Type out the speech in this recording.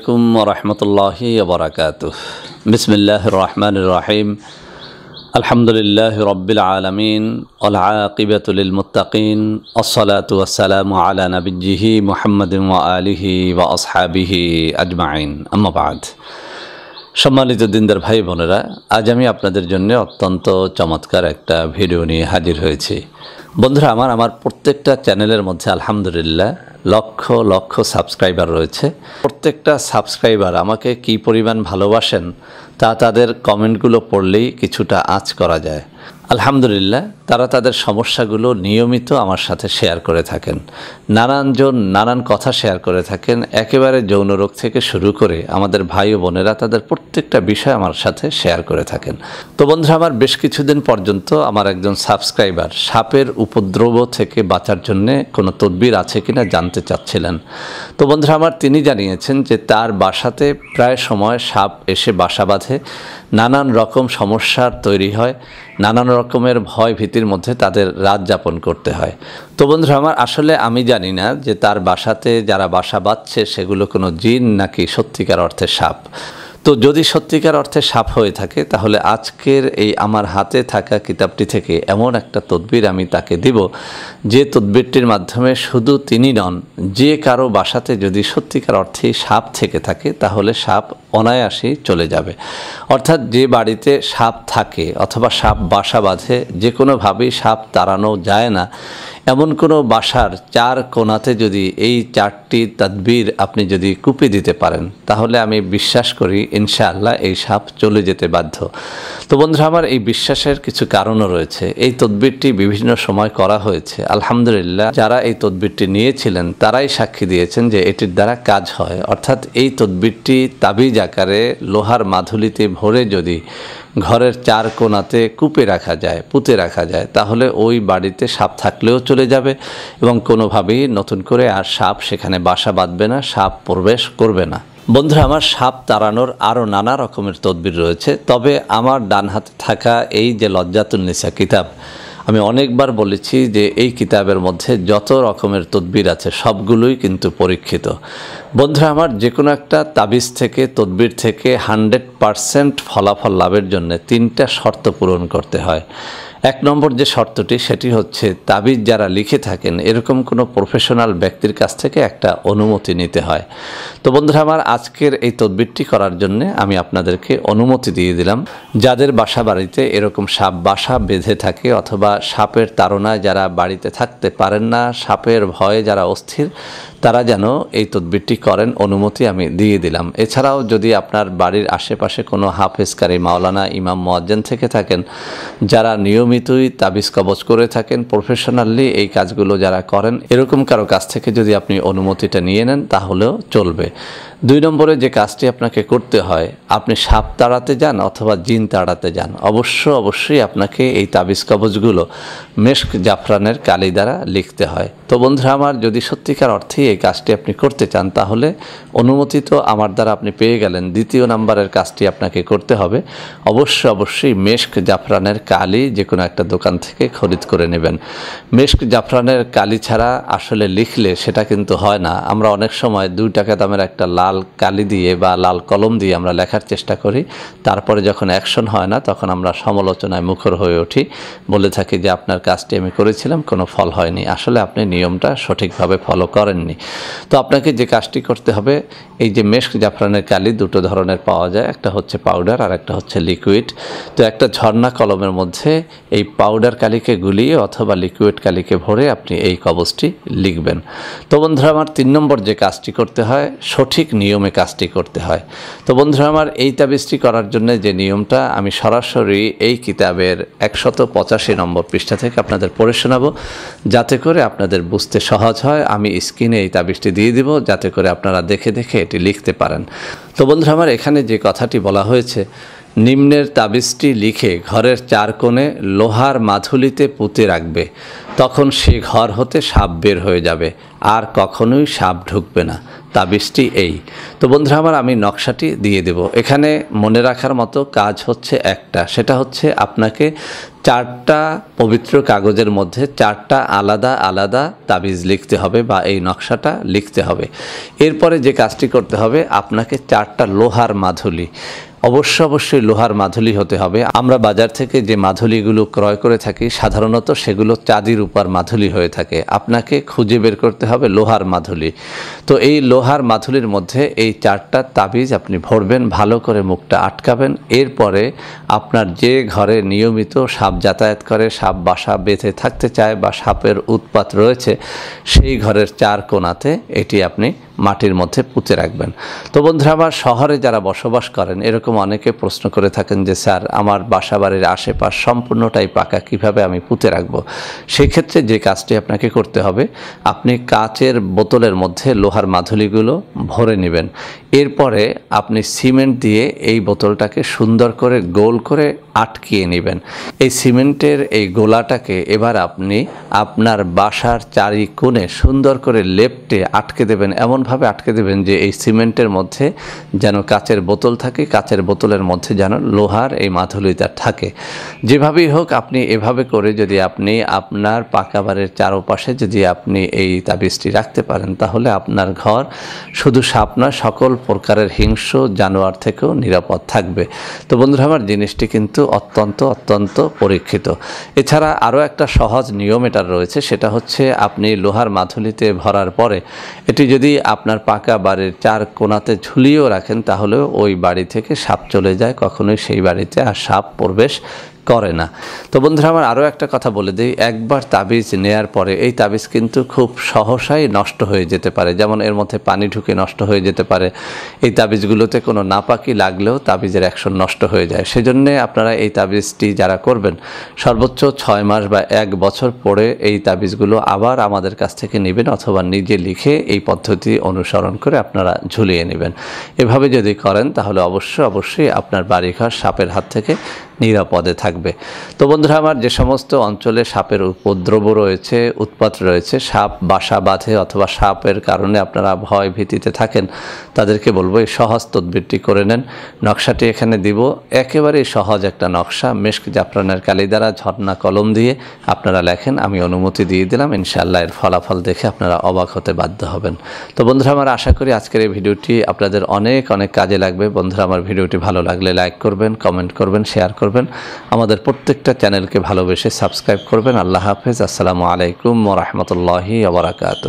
আলাইকুম রহমতুল্লাহ বরাকাত বিসমিল্লাহ রহমান রাহিম আলহামদুলিল্লাহ রব্বিল আলমিন আলআকিবতুল মুতাকিন আম্মাবাদ সম্মানিত দিনদার ভাই বোনেরা আজ আমি আপনাদের জন্য অত্যন্ত চমৎকার একটা ভিডিও নিয়ে হাজির হয়েছি বন্ধুরা আমার আমার প্রত্যেকটা চ্যানেলের মধ্যে আলহামদুলিল্লাহ লক্ষ লক্ষ সাবস্ক্রাইবার রয়েছে প্রত্যেকটা সাবস্ক্রাইবার আমাকে কি পরিমাণ ভালোবাসেন তা তাদের কমেন্টগুলো পড়লেই কিছুটা আঁচ করা যায় আলহামদুলিল্লাহ তারা তাদের সমস্যাগুলো নিয়মিত আমার সাথে শেয়ার করে থাকেন নানানজন নানান কথা শেয়ার করে থাকেন একেবারে যৌন রোগ থেকে শুরু করে আমাদের ভাই ও বোনেরা তাদের প্রত্যেকটা বিষয় আমার সাথে শেয়ার করে থাকেন তো বন্ধুরা আমার বেশ কিছুদিন পর্যন্ত আমার একজন সাবস্ক্রাইবার সাপের উপদ্রব থেকে বাঁচার জন্যে কোনো তদবির আছে কিনা জানতে চাচ্ছিলেন তো বন্ধুরা আমার তিনি জানিয়েছেন যে তার বাসাতে প্রায় সময় সাপ এসে বাসা বাঁধে আছে নানান রকম সমস্যার তৈরি হয় নানান রকমের ভয় ভীতির মধ্যে তাদের রাত যাপন করতে হয় তো বন্ধুরা আমার আসলে আমি জানি না যে তার বাসাতে যারা বাসা বাঁধছে সেগুলো কোনো জিন নাকি সত্যিকার অর্থে সাপ তো যদি সত্যিকার অর্থে সাপ হয়ে থাকে তাহলে আজকের এই আমার হাতে থাকা কিতাবটি থেকে এমন একটা তদবির আমি তাকে দিব যে তদবিরটির মাধ্যমে শুধু তিনি নন যে কারো বাসাতে যদি সত্যিকার অর্থে সাপ থেকে থাকে তাহলে সাপ অনায়াসেই চলে যাবে অর্থাৎ যে বাড়িতে সাপ থাকে অথবা সাপ বাসা বাঁধে যে কোনোভাবেই সাপ তাড়ানো যায় না এমন কোনো বাসার চার কোনাতে যদি এই চারটি তদবির আপনি যদি কুপি দিতে পারেন তাহলে আমি বিশ্বাস করি ইনশাআল্লাহ এই সাপ চলে যেতে বাধ্য তো বন্ধুরা আমার এই বিশ্বাসের কিছু কারণও রয়েছে এই তদবিরটি বিভিন্ন সময় করা হয়েছে আলহামদুলিল্লাহ যারা এই তদবিরটি নিয়েছিলেন তারাই সাক্ষী দিয়েছেন যে এটির দ্বারা কাজ হয় অর্থাৎ এই তদবিরটি তাবিজ আকারে লোহার মাধুলিতে ভরে যদি ঘরের চার কোনাতে কূপে রাখা যায় পুঁতে রাখা যায় তাহলে ওই বাড়িতে সাপ থাকলেও চলে যাবে এবং কোনোভাবেই নতুন করে আর সাপ সেখানে বাসা বাঁধবে না সাপ প্রবেশ করবে না বন্ধুরা আমার সাপ তাড়ানোর আরও নানা রকমের তদবির রয়েছে তবে আমার ডান হাতে থাকা এই যে লজ্জাতুন্নিসা কিতাব আমি অনেকবার বলেছি যে এই কিতাবের মধ্যে যত রকমের তদবির আছে সবগুলোই কিন্তু পরীক্ষিত বন্ধুরা আমার যে কোনো একটা তাবিজ থেকে তদবির থেকে হান্ড্রেড পারসেন্ট ফলাফল লাভের জন্য তিনটা শর্ত পূরণ করতে হয় এক নম্বর যে শর্তটি সেটি হচ্ছে তাবিজ যারা লিখে থাকেন এরকম কোনো প্রফেশনাল ব্যক্তির কাছ থেকে একটা অনুমতি নিতে হয় তো বন্ধুরা আমার আজকের এই তদবিরটি করার জন্য আমি আপনাদেরকে অনুমতি দিয়ে দিলাম যাদের বাসা বাড়িতে এরকম সাপ বাসা বেঁধে থাকে অথবা সাপের তাড়নায় যারা বাড়িতে থাকতে পারেন না সাপের ভয়ে যারা অস্থির তারা যেন এই তদবিরটি করেন অনুমতি আমি দিয়ে দিলাম এছাড়াও যদি আপনার বাড়ির আশেপাশে কোনো হাফেজকারী মাওলানা ইমাম মোয়াজ্জেন থেকে থাকেন যারা নিয়মিতই তাবিজ কবজ করে থাকেন প্রফেশনালি এই কাজগুলো যারা করেন এরকম কারো কাছ থেকে যদি আপনি অনুমতিটা নিয়ে নেন তাহলেও চলবে দুই নম্বরে যে কাজটি আপনাকে করতে হয় আপনি সাপ তাড়াতে যান অথবা জিন তাড়াতে যান অবশ্য অবশ্যই আপনাকে এই তাবিজ কবজগুলো মেস্ক জাফরানের কালি দ্বারা লিখতে হয় তো বন্ধুরা আমার যদি সত্যিকার অর্থে এই কাজটি আপনি করতে চান তাহলে তো আমার দ্বারা আপনি পেয়ে গেলেন দ্বিতীয় নাম্বারের কাজটি আপনাকে করতে হবে অবশ্য অবশ্যই মেস্ক জাফরানের কালি যে কোনো একটা দোকান থেকে খরিদ করে নেবেন মেস্ক জাফরানের কালি ছাড়া আসলে লিখলে সেটা কিন্তু হয় না আমরা অনেক সময় দুই টাকা দামের একটা লাভ লাল কালি দিয়ে বা লাল কলম দিয়ে আমরা লেখার চেষ্টা করি তারপরে যখন অ্যাকশন হয় না তখন আমরা সমালোচনায় মুখর হয়ে উঠি বলে থাকি যে আপনার কাজটি আমি করেছিলাম কোনো ফল হয়নি আসলে আপনি নিয়মটা সঠিকভাবে ফলো করেননি তো আপনাকে যে কাজটি করতে হবে এই যে মেশ জাফরানের কালি দুটো ধরনের পাওয়া যায় একটা হচ্ছে পাউডার আর একটা হচ্ছে লিকুইড তো একটা ঝর্ণা কলমের মধ্যে এই পাউডার কালিকে গুলিয়ে অথবা লিকুইড কালিকে ভরে আপনি এই কবজটি লিখবেন তো বন্ধুরা আমার তিন নম্বর যে কাজটি করতে হয় সঠিক নিয়মে কাজটি করতে হয় তো বন্ধুরা আমার এই তাবিজটি করার জন্য যে নিয়মটা আমি সরাসরি এই কিতাবের একশত পঁচাশি নম্বর পৃষ্ঠা থেকে আপনাদের পড়ে শোনাবো যাতে করে আপনাদের বুঝতে সহজ হয় আমি স্ক্রিনে এই তাবিজটি দিয়ে দিব যাতে করে আপনারা দেখে দেখে এটি লিখতে পারেন তো বন্ধুরা আমার এখানে যে কথাটি বলা হয়েছে নিম্নের তাবিজটি লিখে ঘরের চার কোণে লোহার মাথুলিতে পুঁতে রাখবে তখন সে ঘর হতে সাপ বের হয়ে যাবে আর কখনোই সাপ ঢুকবে না তাবিজটি এই তো বন্ধুরা আমার আমি নকশাটি দিয়ে দেব এখানে মনে রাখার মতো কাজ হচ্ছে একটা সেটা হচ্ছে আপনাকে চারটা পবিত্র কাগজের মধ্যে চারটা আলাদা আলাদা তাবিজ লিখতে হবে বা এই নকশাটা লিখতে হবে এরপরে যে কাজটি করতে হবে আপনাকে চারটা লোহার মাধুলি অবশ্য অবশ্যই লোহার মাধুলি হতে হবে আমরা বাজার থেকে যে মাধুলিগুলো ক্রয় করে থাকি সাধারণত সেগুলো চাঁদির উপার মাধুলি হয়ে থাকে আপনাকে খুঁজে বের করতে হবে লোহার মাধুলি তো এই লোহার মাধুলির মধ্যে এই চারটা তাবিজ আপনি ভরবেন ভালো করে মুখটা আটকাবেন এরপরে আপনার যে ঘরে নিয়মিত সাপ যাতায়াত করে সাপ বাসা বেঁধে থাকতে চায় বা সাপের উৎপাত রয়েছে সেই ঘরের চার কোনাতে এটি আপনি মাটির মধ্যে পুঁতে রাখবেন তো বন্ধুরা আবার শহরে যারা বসবাস করেন এরকম এরকম অনেকে প্রশ্ন করে থাকেন যে স্যার আমার বাসা বাড়ির আশেপাশ সম্পূর্ণটাই পাকা কিভাবে আমি পুঁতে রাখব সেক্ষেত্রে যে কাজটি আপনাকে করতে হবে আপনি কাচের বোতলের মধ্যে লোহার মাধুলিগুলো ভরে নেবেন এরপরে আপনি সিমেন্ট দিয়ে এই বোতলটাকে সুন্দর করে গোল করে আটকিয়ে নেবেন এই সিমেন্টের এই গোলাটাকে এবার আপনি আপনার বাসার চারি কোণে সুন্দর করে লেপটে আটকে দেবেন এমনভাবে আটকে দেবেন যে এই সিমেন্টের মধ্যে যেন কাচের বোতল থাকে কাচের কাঁচের বোতলের মধ্যে যেন লোহার এই মাথুলিটা থাকে যেভাবেই হোক আপনি এভাবে করে যদি আপনি আপনার পাকা বাড়ির চারোপাশে যদি আপনি এই তাবিজটি রাখতে পারেন তাহলে আপনার ঘর শুধু সাপ না সকল প্রকারের হিংস্র জানোয়ার থেকেও নিরাপদ থাকবে তো বন্ধুরা আমার জিনিসটি কিন্তু অত্যন্ত অত্যন্ত পরীক্ষিত এছাড়া আরও একটা সহজ নিয়ম এটার রয়েছে সেটা হচ্ছে আপনি লোহার মাথুলিতে ভরার পরে এটি যদি আপনার পাকা বাড়ির চার কোনাতে ঝুলিয়েও রাখেন তাহলে ওই বাড়ি থেকে সাপ চলে যায় কখনোই সেই বাড়িতে আর সাপ প্রবেশ করে না তো বন্ধুরা আমার আরও একটা কথা বলে দিই একবার তাবিজ নেয়ার পরে এই তাবিজ কিন্তু খুব সহসাই নষ্ট হয়ে যেতে পারে যেমন এর মধ্যে পানি ঢুকে নষ্ট হয়ে যেতে পারে এই তাবিজগুলোতে কোনো নাপাকি লাগলেও তাবিজের অ্যাকশন নষ্ট হয়ে যায় সেজন্যে আপনারা এই তাবিজটি যারা করবেন সর্বোচ্চ ছয় মাস বা এক বছর পরে এই তাবিজগুলো আবার আমাদের কাছ থেকে নেবেন অথবা নিজে লিখে এই পদ্ধতি অনুসরণ করে আপনারা ঝুলিয়ে নেবেন এভাবে যদি করেন তাহলে অবশ্যই অবশ্যই আপনার বাড়িঘর সাপের হাত থেকে নিরাপদে থাকবে তো বন্ধুরা আমার যে সমস্ত অঞ্চলে সাপের উপদ্রব রয়েছে উৎপাত রয়েছে সাপ বাসা বাঁধে অথবা সাপের কারণে আপনারা ভয় ভীতিতে থাকেন তাদেরকে বলবো এই সহজ তদবিরটি করে নেন নকশাটি এখানে দিব একেবারেই সহজ একটা নকশা মেশক জাফরানের কালি দ্বারা ঝর্ণা কলম দিয়ে আপনারা লেখেন আমি অনুমতি দিয়ে দিলাম ইনশাআল্লাহ এর ফলাফল দেখে আপনারা অবাক হতে বাধ্য হবেন তো বন্ধুরা আমার আশা করি আজকের এই ভিডিওটি আপনাদের অনেক অনেক কাজে লাগবে বন্ধুরা আমার ভিডিওটি ভালো লাগলে লাইক করবেন কমেন্ট করবেন শেয়ার করবেন করবেন আমাদের প্রত্যেকটা চ্যানেলকে ভালোবেসে সাবস্ক্রাইব করবেন আল্লাহ হাফেজ আসসালামু আলাইকুম রহমতুল্লাহি আবরাকাত